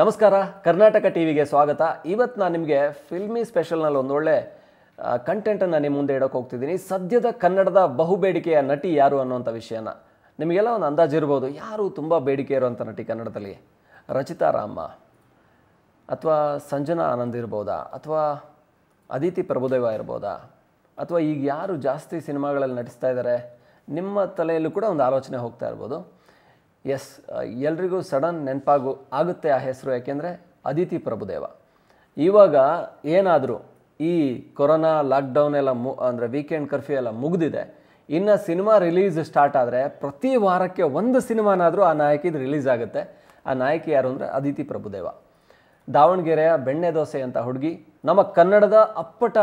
ನಮಸ್ಕಾರ ಕರ್ನಾಟಕ ಟಿ ವಿಗೆ ಸ್ವಾಗತ ಇವತ್ತು ನಾನು ನಿಮಗೆ ಫಿಲ್ಮಿ ಸ್ಪೆಷಲ್ನಲ್ಲಿ ಒಂದೊಳ್ಳೆ ಕಂಟೆಂಟನ್ನು ನಿಮ್ಮ ಮುಂದೆ ಇಡೋಕೆ ಹೋಗ್ತಿದ್ದೀನಿ ಸದ್ಯದ ಕನ್ನಡದ ಬಹುಬೇಡಿಕೆಯ ನಟಿ ಯಾರು ಅನ್ನುವಂಥ ವಿಷಯನ ನಿಮಗೆಲ್ಲ ಒಂದು ಅಂದಾಜು ಇರ್ಬೋದು ಯಾರು ತುಂಬ ಬೇಡಿಕೆ ಇರುವಂಥ ನಟಿ ಕನ್ನಡದಲ್ಲಿ ರಚಿತಾ ರಾಮ ಅಥವಾ ಸಂಜನಾ ಆನಂದ್ ಇರ್ಬೋದಾ ಅಥವಾ ಅದಿತಿ ಪ್ರಭುದೇವ ಇರ್ಬೋದಾ ಅಥವಾ ಈಗ ಯಾರು ಜಾಸ್ತಿ ಸಿನಿಮಾಗಳಲ್ಲಿ ನಟಿಸ್ತಾ ಇದ್ದಾರೆ ನಿಮ್ಮ ತಲೆಯಲ್ಲೂ ಕೂಡ ಒಂದು ಆಲೋಚನೆ ಹೋಗ್ತಾ ಇರ್ಬೋದು ಎಸ್ ಎಲ್ರಿಗೂ ಸಡನ್ ನೆನಪಾಗು ಆಗುತ್ತೆ ಆ ಹೆಸರು ಯಾಕೆಂದರೆ ಅದಿತಿ ಪ್ರಭುದೇವ ಇವಾಗ ಏನಾದರೂ ಈ ಕೊರೋನಾ ಲಾಕ್ಡೌನ್ ಎಲ್ಲ ಮು ಅಂದರೆ ವೀಕೆಂಡ್ ಕರ್ಫ್ಯೂ ಎಲ್ಲ ಮುಗಿದಿದೆ ಇನ್ನು ಸಿನಿಮಾ ರಿಲೀಸ್ ಸ್ಟಾರ್ಟ್ ಆದರೆ ಪ್ರತಿ ವಾರಕ್ಕೆ ಒಂದು ಸಿನಿಮಾನಾದರೂ ಆ ನಾಯಕಿದು ರಿಲೀಸ್ ಆಗುತ್ತೆ ಆ ನಾಯಕಿ ಯಾರು ಅಂದರೆ ಅದಿತಿ ಪ್ರಭುದೇವ ದಾವಣಗೆರೆಯ ಬೆಣ್ಣೆ ದೋಸೆ ಅಂತ ಹುಡುಗಿ ನಮ್ಮ ಕನ್ನಡದ ಅಪ್ಪಟ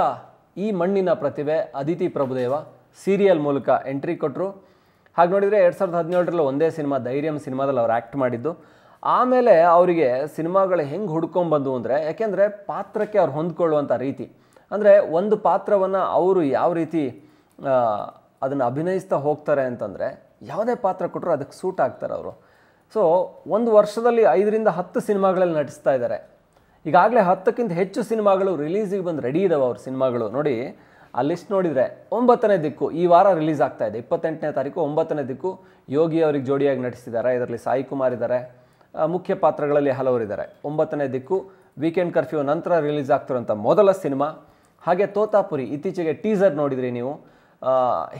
ಈ ಮಣ್ಣಿನ ಪ್ರತಿಭೆ ಅದಿತಿ ಪ್ರಭುದೇವ ಸೀರಿಯಲ್ ಮೂಲಕ ಎಂಟ್ರಿ ಕೊಟ್ಟರು ಹಾಗೆ ನೋಡಿದರೆ ಎರಡು ಸಾವಿರದ ಹದಿನೇಳರಲ್ಲಿ ಒಂದೇ ಸಿನಿಮಾ ಧೈರ್ಯಂ ಸಿನಿಮಾದಲ್ಲಿ ಅವ್ರು ಆ್ಯಕ್ಟ್ ಮಾಡಿದ್ದು ಆಮೇಲೆ ಅವರಿಗೆ ಸಿನಿಮಾಗಳು ಹೆಂಗೆ ಹುಡ್ಕೊಂಬಂದು ಅಂದರೆ ಯಾಕೆಂದರೆ ಪಾತ್ರಕ್ಕೆ ಅವ್ರು ಹೊಂದ್ಕೊಳ್ಳುವಂಥ ರೀತಿ ಅಂದರೆ ಒಂದು ಪಾತ್ರವನ್ನು ಅವರು ಯಾವ ರೀತಿ ಅದನ್ನು ಅಭಿನಯಿಸ್ತಾ ಹೋಗ್ತಾರೆ ಅಂತಂದರೆ ಯಾವುದೇ ಪಾತ್ರ ಕೊಟ್ಟರು ಅದಕ್ಕೆ ಸೂಟ್ ಆಗ್ತಾರೆ ಅವರು ಸೊ ಒಂದು ವರ್ಷದಲ್ಲಿ ಐದರಿಂದ ಹತ್ತು ಸಿನಿಮಾಗಳಲ್ಲಿ ನಟಿಸ್ತಾ ಇದ್ದಾರೆ ಈಗಾಗಲೇ ಹತ್ತಕ್ಕಿಂತ ಹೆಚ್ಚು ಸಿನಿಮಾಗಳು ರಿಲೀಸಿಗೆ ಬಂದು ರೆಡಿ ಇದ್ದಾವೆ ಅವ್ರ ಸಿನಿಮಾಗಳು ನೋಡಿ ಆ ಲಿಸ್ಟ್ ನೋಡಿದರೆ ಒಂಬತ್ತನೇ ದಿಕ್ಕು ಈ ವಾರ ರಿಲೀಸ್ ಆಗ್ತಾ ಇದೆ ಇಪ್ಪತ್ತೆಂಟನೇ ತಾರೀಕು ಒಂಬತ್ತನೇ ದಿಕ್ಕು ಯೋಗಿ ಅವರಿಗೆ ಜೋಡಿಯಾಗಿ ನಟಿಸಿದ್ದಾರೆ ಇದರಲ್ಲಿ ಸಾಯಿ ಕುಮಾರ್ ಇದ್ದಾರೆ ಮುಖ್ಯ ಪಾತ್ರಗಳಲ್ಲಿ ಹಲವರಿದ್ದಾರೆ ಒಂಬತ್ತನೇ ದಿಕ್ಕು ವೀಕೆಂಡ್ ಕರ್ಫ್ಯೂ ನಂತರ ರಿಲೀಸ್ ಆಗ್ತಿರೋಂಥ ಮೊದಲ ಸಿನಿಮಾ ಹಾಗೆ ತೋತಾಪುರಿ ಇತ್ತೀಚೆಗೆ ಟೀಸರ್ ನೋಡಿದ್ರಿ ನೀವು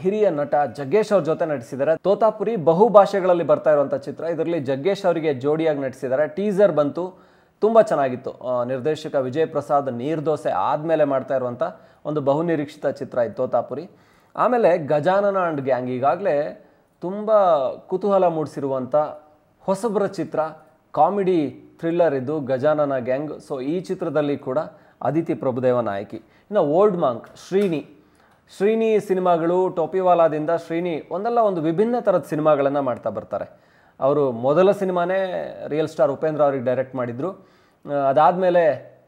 ಹಿರಿಯ ನಟ ಜಗ್ಗೇಶ್ ಅವ್ರ ಜೊತೆ ನಟಿಸಿದ್ದಾರೆ ತೋತಾಪುರಿ ಬಹು ಭಾಷೆಗಳಲ್ಲಿ ಬರ್ತಾ ಇರುವಂಥ ಚಿತ್ರ ಇದರಲ್ಲಿ ಜಗ್ಗೇಶ್ ಅವರಿಗೆ ಜೋಡಿಯಾಗಿ ನಟಿಸಿದ್ದಾರೆ ಟೀಸರ್ ಬಂತು ತುಂಬ ಚೆನ್ನಾಗಿತ್ತು ನಿರ್ದೇಶಕ ವಿಜಯ್ ಪ್ರಸಾದ್ ನೀರ್ದೋಸೆ ದೋಸೆ ಆದಮೇಲೆ ಮಾಡ್ತಾ ಇರುವಂಥ ಒಂದು ಬಹುನಿರೀಕ್ಷಿತ ಚಿತ್ರ ಇತ್ತು ತೋತಾಪುರಿ ಆಮೇಲೆ ಗಜಾನನ ಆ್ಯಂಡ್ ಗ್ಯಾಂಗ್ ಈಗಾಗಲೇ ತುಂಬ ಕುತೂಹಲ ಮೂಡಿಸಿರುವಂಥ ಹೊಸಬ್ರ ಚಿತ್ರ ಕಾಮಿಡಿ ಥ್ರಿಲ್ಲರ್ ಇದ್ದು ಗಜಾನನ ಗ್ಯಾಂಗ್ ಸೊ ಈ ಚಿತ್ರದಲ್ಲಿ ಕೂಡ ಅದಿತಿ ಪ್ರಭುದೇವ ನಾಯಕಿ ಇನ್ನು ಓಲ್ಡ್ ಮಾಂಕ್ ಶ್ರೀನಿ ಶ್ರೀನಿ ಸಿನಿಮಾಗಳು ಟೋಪಿವಾಲಾದಿಂದ ಶ್ರೀನಿ ಒಂದಲ್ಲ ಒಂದು ವಿಭಿನ್ನ ಥರದ ಸಿನಿಮಾಗಳನ್ನು ಮಾಡ್ತಾ ಬರ್ತಾರೆ ಅವರು ಮೊದಲ ಸಿನಿಮಾನೇ ರಿಯಲ್ ಸ್ಟಾರ್ ಉಪೇಂದ್ರ ಅವ್ರಿಗೆ ಡೈರೆಕ್ಟ್ ಮಾಡಿದರು ಅದಾದಮೇಲೆ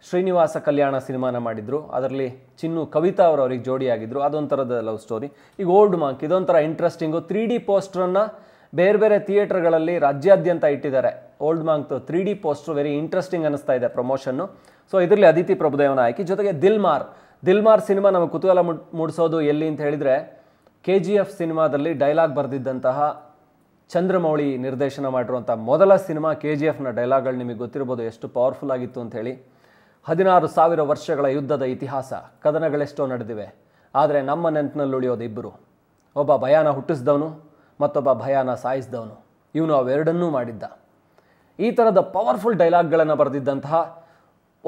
ಶ್ರೀನಿವಾಸ ಕಲ್ಯಾಣ ಸಿನಿಮಾನ ಮಾಡಿದರು ಅದರಲ್ಲಿ ಚಿನ್ನು ಕವಿತಾ ಅವರು ಅವ್ರಿಗೆ ಜೋಡಿಯಾಗಿದ್ದರು ಅದೊಂಥರದ ಲವ್ ಸ್ಟೋರಿ ಈಗ ಓಲ್ಡ್ ಮಾಂಕ್ ಇದೊಂಥರ ಇಂಟ್ರೆಸ್ಟಿಂಗು ತ್ರೀ ಡಿ ಪೋಸ್ಟ್ರನ್ನು ಬೇರೆ ಬೇರೆ ಥಿಯೇಟರ್ಗಳಲ್ಲಿ ರಾಜ್ಯಾದ್ಯಂತ ಇಟ್ಟಿದ್ದಾರೆ Old Monk three D poster very interesting ಅನ್ನಿಸ್ತಾ ಇದೆ ಪ್ರಮೋಷನ್ನು ಸೊ ಇದರಲ್ಲಿ ಅದಿತಿ ಪ್ರಭುದೇವನ ಆಯ್ಕೆ ಜೊತೆಗೆ ದಿಲ್ಮಾರ್ ದಿಲ್ಮಾರ್ ಸಿನಿಮಾ ನಮಗೆ ಕುತೂಹಲ ಮೂಡಿಸೋದು ಎಲ್ಲಿ ಅಂತ ಹೇಳಿದರೆ ಕೆ ಜಿ ಎಫ್ ಸಿನಿಮಾದಲ್ಲಿ ಡೈಲಾಗ್ ಬರೆದಿದ್ದಂತಹ ಚಂದ್ರಮೌಳಿ ನಿರ್ದೇಶನ ಮಾಡಿರುವಂಥ ಮೊದಲ ಸಿನಿಮಾ ಕೆ ಜಿ ಎಫ್ನ ಡೈಲಾಗ್ಗಳು ನಿಮಗೆ ಗೊತ್ತಿರ್ಬೋದು ಎಷ್ಟು ಪವರ್ಫುಲ್ ಆಗಿತ್ತು ಅಂತ ಹೇಳಿ ಹದಿನಾರು ಸಾವಿರ ವರ್ಷಗಳ ಯುದ್ಧದ ಇತಿಹಾಸ ಕದನಗಳೆಷ್ಟೋ ನಡೆದಿವೆ ಆದರೆ ನಮ್ಮ ನೆನಪಿನಲ್ಲಿ ಉಳಿಯೋದು ಇಬ್ಬರು ಒಬ್ಬ ಭಯಾನ ಹುಟ್ಟಿಸಿದವನು ಮತ್ತೊಬ್ಬ ಭಯಾನ ಸಾಯಿಸಿದವನು ಇವನು ಅವೆರಡನ್ನೂ ಮಾಡಿದ್ದ ಈ ಥರದ ಪವರ್ಫುಲ್ ಡೈಲಾಗ್ಗಳನ್ನು ಬರೆದಿದ್ದಂತಹ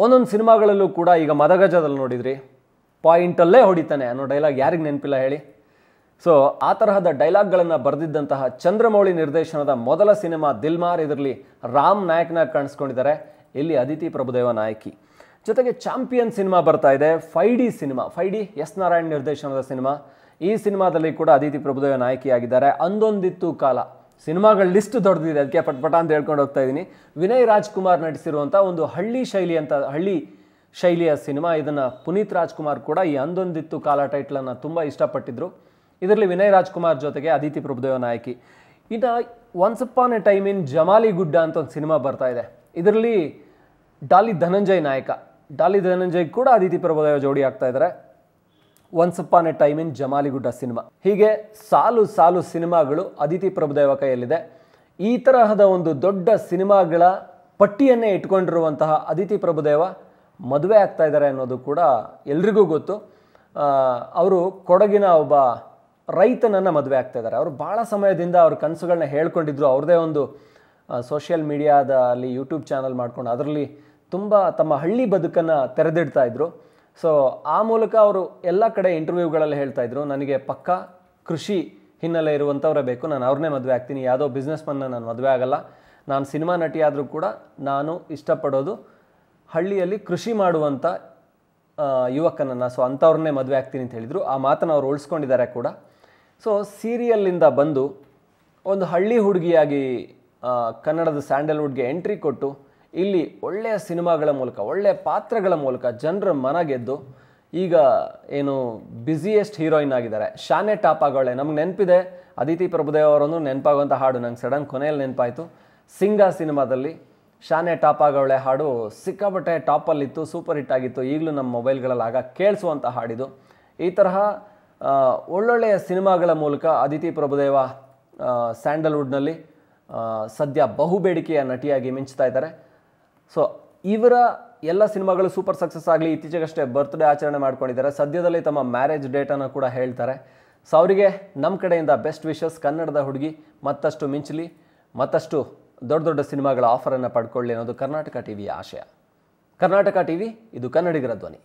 ಒಂದೊಂದು ಸಿನಿಮಾಗಳಲ್ಲೂ ಕೂಡ ಈಗ ಮದಗಜದಲ್ಲಿ ನೋಡಿದ್ರಿ ಪಾಯಿಂಟಲ್ಲೇ ಹೊಡಿತಾನೆ ಅನ್ನೋ ಡೈಲಾಗ್ ಯಾರಿಗೆ ನೆನಪಿಲ್ಲ ಹೇಳಿ ಸೊ ಆ ತರಹದ ಡೈಲಾಗ್ಗಳನ್ನು ಬರೆದಿದ್ದಂತಹ ಚಂದ್ರಮೌಳಿ ನಿರ್ದೇಶನದ ಮೊದಲ ಸಿನಿಮಾ ದಿಲ್ಮಾರ್ ಇದರಲ್ಲಿ ರಾಮ್ ನಾಯಕ್ನ ಕಾಣಿಸ್ಕೊಂಡಿದ್ದಾರೆ ಇಲ್ಲಿ ಅದಿತಿ ಪ್ರಭುದೇವ ನಾಯಕಿ ಜೊತೆಗೆ ಚಾಂಪಿಯನ್ ಸಿನಿಮಾ ಬರ್ತಾ ಇದೆ five D cinema five D S Narayan ನಿರ್ದೇಶನದ ಸಿನಿಮಾ ಈ ಸಿನಿಮಾದಲ್ಲಿ ಕೂಡ ಅದಿತಿ ಪ್ರಭುದೇವ ನಾಯಕಿಯಾಗಿದ್ದಾರೆ ಅಂದೊಂದಿತ್ತು ಕಾಲ ಸಿನಿಮಾಗಳ ಲಿಸ್ಟ್ ದೊಡ್ಡದಿದೆ ಅದಕ್ಕೆ ಪಟ್ಪಟ ಅಂತ ಹೇಳ್ಕೊಂಡು ಹೋಗ್ತಾ ಇದ್ದೀನಿ ವಿನಯ್ ರಾಜ್ಕುಮಾರ್ ನಟಿಸಿರುವಂಥ ಒಂದು ಹಳ್ಳಿ ಶೈಲಿ ಅಂತ ಹಳ್ಳಿ ಶೈಲಿಯ ಸಿನಿಮಾ ಇದನ್ನು ಪುನೀತ್ ರಾಜ್ಕುಮಾರ್ ಕೂಡ ಈ ಅಂದೊಂದಿತ್ತು ಕಾಲ ಟೈಟ್ಲನ್ನು ತುಂಬ ಇಷ್ಟಪಟ್ಟಿದ್ರು ಇದರಲ್ಲಿ ವಿನಯ್ ರಾಜ್ಕುಮಾರ್ ಜೊತೆಗೆ ಅದಿತಿ ಪ್ರಭುದೇವ ನಾಯಕಿ ಇನ್ನು once upon a time in Jamali Gudda ಅಂತ ಒಂದು ಸಿನಿಮಾ ಬರ್ತಾ ಇದೆ ಇದರಲ್ಲಿ ಡಾಲಿ ಧನಂಜಯ್ ನಾಯಕ ಡಾಲಿ ಧನಂಜಯ್ ಕೂಡ ಅದಿತಿ ಪ್ರಭುದೇವ ಜೋಡಿ ಆಗ್ತಾ ಇದ್ದಾರೆ once upon a time in Gudda cinema ಹೀಗೆ ಸಾಲು ಸಾಲು ಸಿನಿಮಾಗಳು ಅದಿತಿ ಪ್ರಭುದೇವ ಕೈಯಲ್ಲಿದೆ ಈ ತರಹದ ಒಂದು ದೊಡ್ಡ ಸಿನಿಮಾಗಳ ಪಟ್ಟಿಯನ್ನೇ ಇಟ್ಕೊಂಡಿರುವಂತಹ ಅದಿತಿ ಪ್ರಭುದೇವ ಮದುವೆ ಆಗ್ತಾ ಇದ್ದಾರೆ ಅನ್ನೋದು ಕೂಡ ಎಲ್ರಿಗೂ ಗೊತ್ತು ಅವರು ಕೊಡಗಿನ ಒಬ್ಬ ರೈತನನ್ನು ಮದುವೆ ಆಗ್ತಾ ಇದ್ದಾರೆ ಅವರು ಭಾಳ ಸಮಯದಿಂದ ಅವ್ರ ಕನಸುಗಳನ್ನ ಹೇಳ್ಕೊಂಡಿದ್ರು ಅವ್ರದೇ ಒಂದು ಸೋಷಿಯಲ್ ಮೀಡಿಯಾದ ಅಲ್ಲಿ ಯೂಟ್ಯೂಬ್ ಚಾನಲ್ ಮಾಡಿಕೊಂಡು ಅದರಲ್ಲಿ ತುಂಬ ತಮ್ಮ ಹಳ್ಳಿ ಬದುಕನ್ನು ತೆರೆದಿಡ್ತಾ ಇದ್ರು ಸೊ ಆ ಮೂಲಕ ಅವರು ಎಲ್ಲ ಕಡೆ ಇಂಟರ್ವ್ಯೂಗಳಲ್ಲಿ ಹೇಳ್ತಾ ಇದ್ರು ನನಗೆ ಪಕ್ಕಾ ಕೃಷಿ ಹಿನ್ನೆಲೆ ಇರುವಂಥವರೇ ಬೇಕು ನಾನು ಅವ್ರನ್ನೇ ಮದುವೆ ಆಗ್ತೀನಿ ಯಾವುದೋ ಬಿಸ್ನೆಸ್ಮನ್ನ ನಾನು ಮದುವೆ ಆಗಲ್ಲ ನಾನು ಸಿನಿಮಾ ನಟಿಯಾದರೂ ಕೂಡ ನಾನು ಇಷ್ಟಪಡೋದು ಹಳ್ಳಿಯಲ್ಲಿ ಕೃಷಿ ಮಾಡುವಂಥ ಯುವಕನನ್ನು ಸೊ ಅಂಥವ್ರನ್ನೇ ಮದುವೆ ಆಗ್ತೀನಿ ಅಂತ ಹೇಳಿದರು ಆ ಮಾತನ್ನು ಅವ್ರು ಉಳಿಸ್ಕೊಂಡಿದ್ದಾರೆ ಕೂಡ ಸೊ ಸೀರಿಯಲ್ಲಿಂದ ಬಂದು ಒಂದು ಹಳ್ಳಿ ಹುಡುಗಿಯಾಗಿ ಕನ್ನಡದ ಸ್ಯಾಂಡಲ್ವುಡ್ಗೆ ಎಂಟ್ರಿ ಕೊಟ್ಟು ಇಲ್ಲಿ ಒಳ್ಳೆಯ ಸಿನಿಮಾಗಳ ಮೂಲಕ ಒಳ್ಳೆಯ ಪಾತ್ರಗಳ ಮೂಲಕ ಜನರ ಮನ ಗೆದ್ದು ಈಗ ಏನು ಬ್ಯುಸಿಯೆಸ್ಟ್ ಹೀರೋಯಿನ್ ಆಗಿದ್ದಾರೆ ಶಾನೆ ಟಾಪ್ ಆಗೋಳೆ ನಮ್ಗೆ ನೆನಪಿದೆ ಅದಿತಿ ಪ್ರಭುದೇವ್ ಅವರೊಂದು ನೆನಪಾಗುವಂಥ ಹಾಡು ನಂಗೆ ಸಡನ್ ಕೊನೆಯಲ್ಲಿ ನೆನಪಾಯಿತು ಸಿಂಗ ಸಿನಿಮಾದಲ್ಲಿ ಶಾನೆ ಟಾಪ್ ಆಗೋಳೆ ಹಾಡು ಸಿಕ್ಕಾಪಟ್ಟೆ ಟಾಪಲ್ಲಿತ್ತು ಸೂಪರ್ ಹಿಟ್ ಆಗಿತ್ತು ಈಗಲೂ ನಮ್ಮ ಮೊಬೈಲ್ಗಳಲ್ಲಿ ಆಗ ಕೇಳಿಸುವಂಥ ಹಾಡಿದು ಈ ತರಹ ಒಳ್ಳೊಳ್ಳೆಯ ಸಿನಿಮಾಗಳ ಮೂಲಕ ಅದಿತಿ ಪ್ರಭುದೇವ ಸ್ಯಾಂಡಲ್ವುಡ್ನಲ್ಲಿ ಸದ್ಯ ಬಹುಬೇಡಿಕೆಯ ನಟಿಯಾಗಿ ಮಿಂಚ್ತಾ ಇದ್ದಾರೆ ಸೊ ಇವರ ಎಲ್ಲ ಸಿನಿಮಾಗಳು ಸೂಪರ್ ಸಕ್ಸಸ್ ಆಗಲಿ ಇತ್ತೀಚೆಗಷ್ಟೇ ಬರ್ತ್ಡೇ ಆಚರಣೆ ಮಾಡ್ಕೊಂಡಿದ್ದಾರೆ ಸದ್ಯದಲ್ಲಿ ತಮ್ಮ ಮ್ಯಾರೇಜ್ ಡೇಟನ್ನು ಕೂಡ ಹೇಳ್ತಾರೆ ಸೊ ಅವರಿಗೆ ನಮ್ಮ ಕಡೆಯಿಂದ ಬೆಸ್ಟ್ ವಿಶಸ್ ಕನ್ನಡದ ಹುಡುಗಿ ಮತ್ತಷ್ಟು ಮಿಂಚಲಿ ಮತ್ತಷ್ಟು ದೊಡ್ಡ ದೊಡ್ಡ ಸಿನಿಮಾಗಳ ಆಫರನ್ನು ಪಡ್ಕೊಳ್ಳಿ ಅನ್ನೋದು ಕರ್ನಾಟಕ ವಿಯ ಆಶಯ ಕರ್ನಾಟಕ ವಿ ಇದು ಕನ್ನಡಿಗರ ಧ್ವನಿ